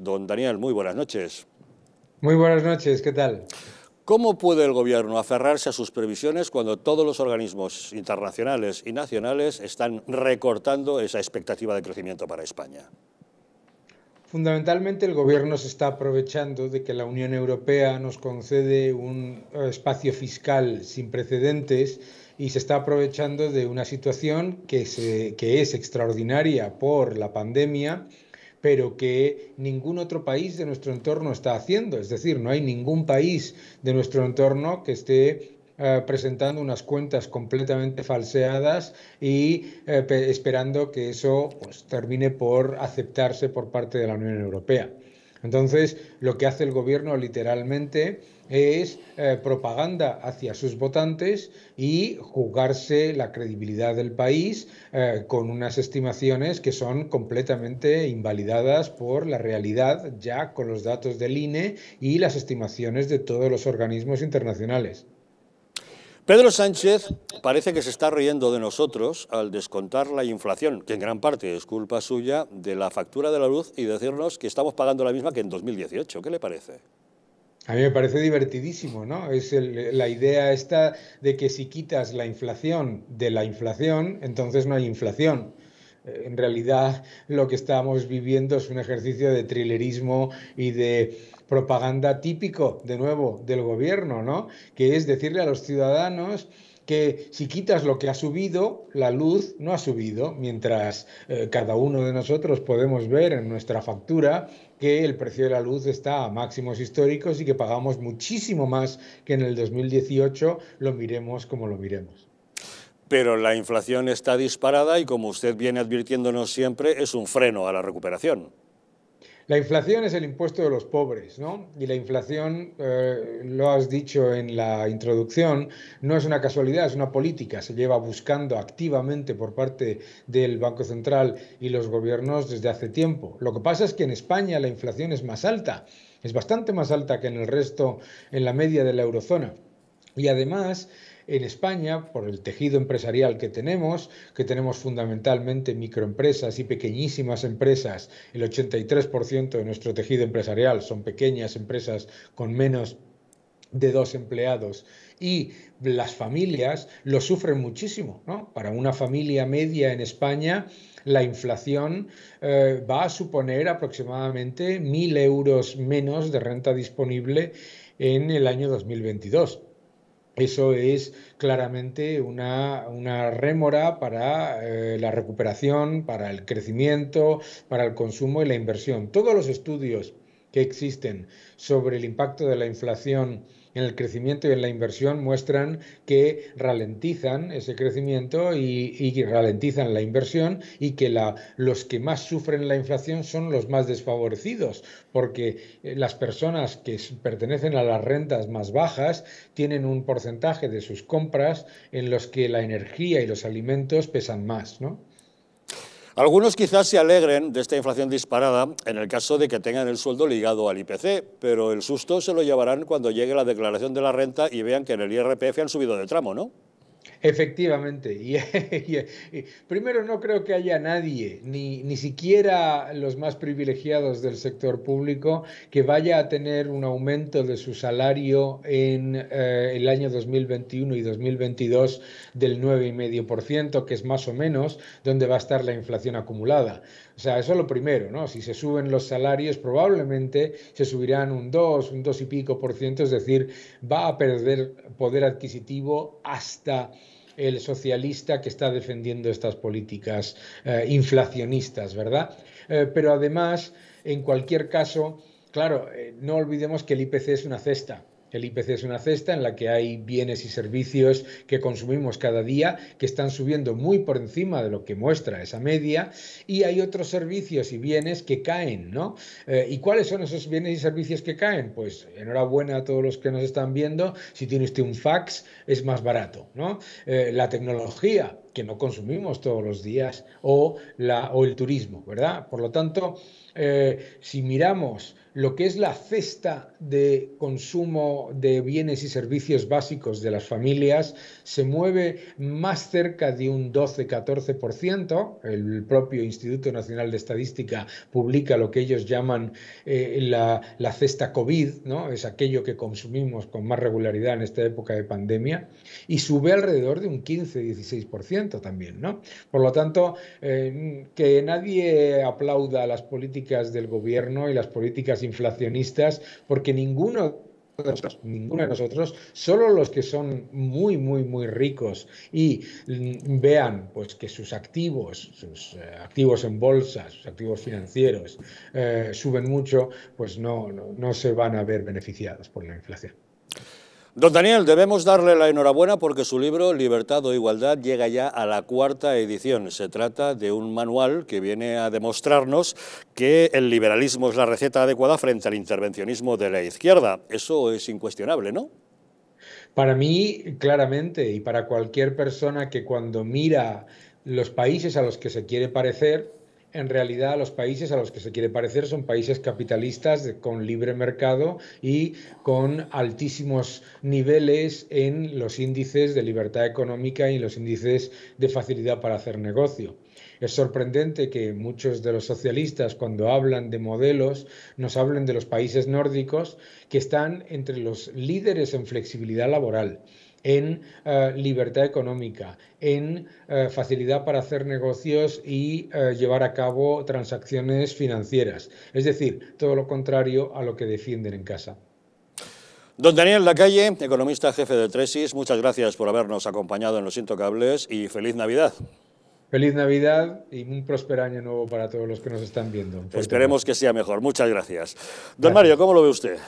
Don Daniel, muy buenas noches. Muy buenas noches, ¿qué tal? ¿Cómo puede el Gobierno aferrarse a sus previsiones cuando todos los organismos internacionales y nacionales están recortando esa expectativa de crecimiento para España? Fundamentalmente el Gobierno se está aprovechando de que la Unión Europea nos concede un eh, espacio fiscal sin precedentes y se está aprovechando de una situación que, se, que es extraordinaria por la pandemia pero que ningún otro país de nuestro entorno está haciendo. Es decir, no hay ningún país de nuestro entorno que esté eh, presentando unas cuentas completamente falseadas y eh, esperando que eso pues, termine por aceptarse por parte de la Unión Europea. Entonces, lo que hace el gobierno literalmente es eh, propaganda hacia sus votantes y jugarse la credibilidad del país eh, con unas estimaciones que son completamente invalidadas por la realidad ya con los datos del INE y las estimaciones de todos los organismos internacionales. Pedro Sánchez parece que se está riendo de nosotros al descontar la inflación, que en gran parte es culpa suya, de la factura de la luz y decirnos que estamos pagando la misma que en 2018. ¿Qué le parece? A mí me parece divertidísimo, ¿no? Es la idea esta de que si quitas la inflación de la inflación, entonces no hay inflación. Eh, en realidad lo que estamos viviendo es un ejercicio de trilerismo y de propaganda típico, de nuevo, del gobierno, ¿no? Que es decirle a los ciudadanos que si quitas lo que ha subido, la luz no ha subido, mientras eh, cada uno de nosotros podemos ver en nuestra factura que el precio de la luz está a máximos históricos y que pagamos muchísimo más que en el 2018, lo miremos como lo miremos pero la inflación está disparada y como usted viene advirtiéndonos siempre, es un freno a la recuperación. La inflación es el impuesto de los pobres, ¿no? Y la inflación, eh, lo has dicho en la introducción, no es una casualidad, es una política. Se lleva buscando activamente por parte del Banco Central y los gobiernos desde hace tiempo. Lo que pasa es que en España la inflación es más alta, es bastante más alta que en el resto, en la media de la eurozona. Y además, en España, por el tejido empresarial que tenemos, que tenemos fundamentalmente microempresas y pequeñísimas empresas, el 83% de nuestro tejido empresarial son pequeñas empresas con menos de dos empleados y las familias lo sufren muchísimo. ¿no? Para una familia media en España, la inflación eh, va a suponer aproximadamente 1.000 euros menos de renta disponible en el año 2022. Eso es claramente una, rémora para eh, la recuperación, para el crecimiento, para el consumo y la inversión. Todos los estudios que existen sobre el impacto de la inflación en el crecimiento y en la inversión muestran que ralentizan ese crecimiento y, ralentizan la inversión y que los que más sufren la inflación son los más desfavorecidos, porque eh, las personas que pertenecen a las rentas más bajas tienen un porcentaje de sus compras en los que la energía y los alimentos pesan más, ¿no? Algunos quizás se alegren de esta inflación disparada en el caso de que tengan el sueldo ligado al IPC, pero el susto se lo llevarán cuando llegue la declaración de la renta y vean que en el IRPF han subido de tramo, ¿no? Efectivamente. Y, primero, no creo que haya nadie, ni, ni siquiera los más privilegiados del sector público, que vaya a tener un aumento de su salario en eh, el año 2021 y 2022 del 9,5%, que es más o menos donde va a estar la inflación acumulada. O sea, eso es lo primero, ¿no? Si se suben los salarios, probablemente se subirán un 2, un 2 y pico por ciento, es decir, va a perder poder adquisitivo hasta el socialista que está defendiendo estas políticas eh, inflacionistas, ¿verdad? Eh, pero además, en cualquier caso, claro, eh, no olvidemos que el IPC es una cesta. El IPC es una cesta en la que hay bienes y servicios que consumimos cada día que están subiendo muy por encima de lo que muestra esa media y hay otros servicios y bienes que caen, ¿no? Eh, ¿Y cuáles son esos bienes y servicios que caen? Pues enhorabuena a todos los que nos están viendo. Si tiene usted un fax, es más barato, ¿no? Eh, la tecnología que no consumimos todos los días, o, la, o el turismo, ¿verdad? Por lo tanto, eh, si miramos lo que es la cesta de consumo de bienes y servicios básicos de las familias, se mueve más cerca de un 12-14%. El propio Instituto Nacional de Estadística publica lo que ellos llaman eh, la, la, cesta COVID, ¿no? es aquello que consumimos con más regularidad en esta época de pandemia, y sube alrededor de un 15-16% también, ¿no? Por lo tanto, eh, que nadie aplauda las políticas del gobierno y las políticas inflacionistas, porque ninguno de nosotros, solo los que son muy, muy, muy ricos y mm, vean pues, que sus activos, sus eh, activos en bolsa, sus activos financieros eh, suben mucho, pues no, no se van a ver beneficiados por la inflación. Don Daniel, debemos darle la enhorabuena porque su libro Libertad o Igualdad llega ya a la cuarta edición. Se trata de un manual que viene a demostrarnos que el liberalismo es la receta adecuada frente al intervencionismo de la izquierda. Eso es incuestionable, ¿no? Para mí, claramente, y para cualquier persona que cuando mira los países a los que se quiere parecer, en realidad los países a los que se quiere parecer son países capitalistas con libre mercado y con altísimos niveles en los índices de libertad económica y en los índices de facilidad para hacer negocio. Es sorprendente que muchos de los socialistas, cuando hablan de modelos, nos hablen de los países nórdicos que están entre los líderes en flexibilidad laboral en eh, libertad económica, en eh, facilidad para hacer negocios y eh, llevar a cabo transacciones financieras. Es decir, todo lo contrario a lo que defienden en casa. Don Daniel Lacalle, economista jefe de Tresis, muchas gracias por habernos acompañado en Los Intocables y feliz Navidad. Feliz Navidad y un próspero año nuevo para todos los que nos están viendo. Esperemos que sea mejor. Muchas gracias. Don Mario, ¿cómo lo ve usted?